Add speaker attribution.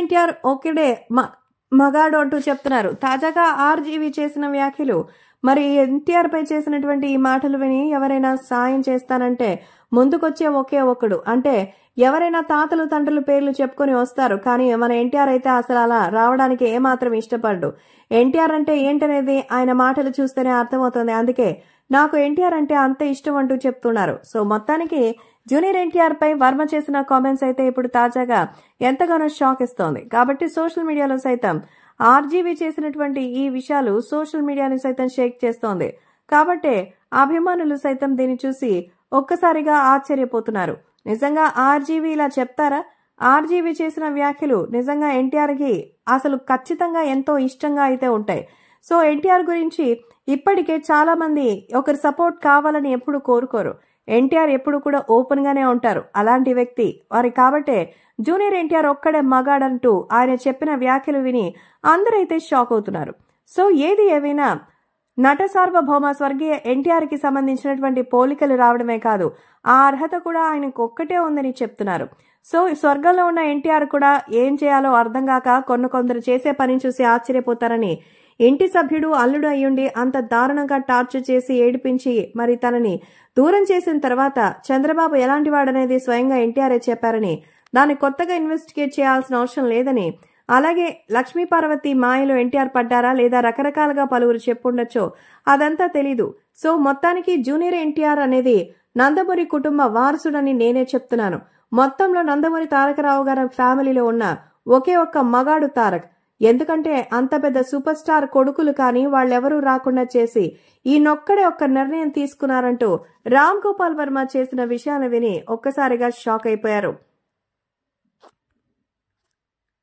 Speaker 1: ఎన్టీఆర్ ఒక్కడే మగాడు అంటూ చెప్తున్నారు తాజాగా ఆర్జీవి చేసిన వ్యాఖ్యలు మరి ఎన్టీఆర్ పై చేసినటువంటి ఈ మాటలు విని ఎవరైనా సాయం చేస్తానంటే ముందుకొచ్చే ఒకే ఒకడు అంటే ఎవరైనా తాతలు తండ్రులు పేర్లు చెప్పుకొని వస్తారు కానీ మన ఎన్టీఆర్ అయితే అసలు అలా రావడానికి ఏమాత్రం ఇష్టపడ్డు ఎన్టీఆర్ అంటే ఏంటనేది ఆయన మాటలు చూస్తేనే అర్థమవుతుంది అందుకే నాకు ఎన్టీఆర్ అంటే అంత ఇష్టం అంటూ చెప్తున్నారు సో మొత్తానికి జూనియర్ ఎన్టీఆర్ పై వర్మ చేసిన కామెంట్స్ అయితే ఇప్పుడు తాజాగా ఎంతగానో షాక్ ఇస్తోంది కాబట్టి సోషల్ మీడియాలో సైతం ఆర్జీవీ చేసినటువంటి ఈ విషయాలు సోషల్ మీడియాని సైతం షేక్ చేస్తోంది కాబట్టే అభిమానులు సైతం దీన్ని చూసి ఒక్కసారిగా ఆశ్చర్యపోతున్నారు నిజంగా ఆర్జీవీ ఇలా చెప్తారా ఆర్జీవీ చేసిన వ్యాఖ్యలు నిజంగా ఎన్టీఆర్కి అసలు ఖచ్చితంగా ఎంతో ఇష్టంగా అయితే ఉంటాయి సో ఎన్టీఆర్ గురించి ఇప్పటికే చాలామంది ఒకరి సపోర్ట్ కావాలని ఎప్పుడు కోరుకోరు ఎన్టీఆర్ ఎప్పుడు కూడా ఓపెన్గానే ఉంటారు అలాంటి వ్యక్తి వారి కాబట్టే జూనియర్ ఎన్టీఆర్ ఒక్కడే మగాడంటూ ఆయన చెప్పిన వ్యాఖ్యలు విని అందరైతే షాక్ అవుతున్నారు సో ఏది ఏమైనా నట సార్వభౌమ స్వర్గీయ ఎన్టీఆర్కి సంబంధించినటువంటి పోలికలు రావడమే కాదు ఆ అర్హత కూడా ఆయనకు ఒక్కటే ఉందని చెప్తున్నారు సో స్వర్గంలో ఉన్న ఎన్టీఆర్ కూడా ఏం చేయాలో అర్థం కాక కొన్ని కొందరు చేసే పని చూసి ఆశ్చర్యపోతారని ఇంటి సభ్యుడు అల్లుడు అయ్యుండి అంత దారుణంగా టార్చర్ చేసి ఏడిపించి మరి తనని దూరం చేసిన తర్వాత చంద్రబాబు ఎలాంటి వాడనేది స్వయంగా ఎన్టీఆర్ఏ చెప్పారని దాన్ని కొత్తగా ఇన్వెస్టిగేట్ చేయాల్సిన అవసరం లేదని అలాగే లక్ష్మీపార్వతి మాయలో ఎన్టీఆర్ పడ్డారా లేదా రకరకాలుగా పలువురు చెప్పుండొచ్చో అదంతా తెలీదు సో మొత్తానికి జూనియర్ ఎన్టీఆర్ అనేది నందమూరి కుటుంబ వారసుడని నేనే చెప్తున్నాను మొత్తంలో నందమూరి తారకరావు గారి ఫ్యామిలీలో ఉన్న ఒకే ఒక్క మగాడు తారక్ ఎందుకంటే అంత పెద్ద సూపర్ స్టార్ కొడుకులు కానీ వాళ్ళెవరూ రాకుండా చేసి ఈయనొక్కడే ఒక్క నిర్ణయం తీసుకున్నారంటూ రామ్ గోపాల్ వర్మ చేసిన విషయాన్ని విని ఒక్కసారిగా షాక్ అయిపోయారు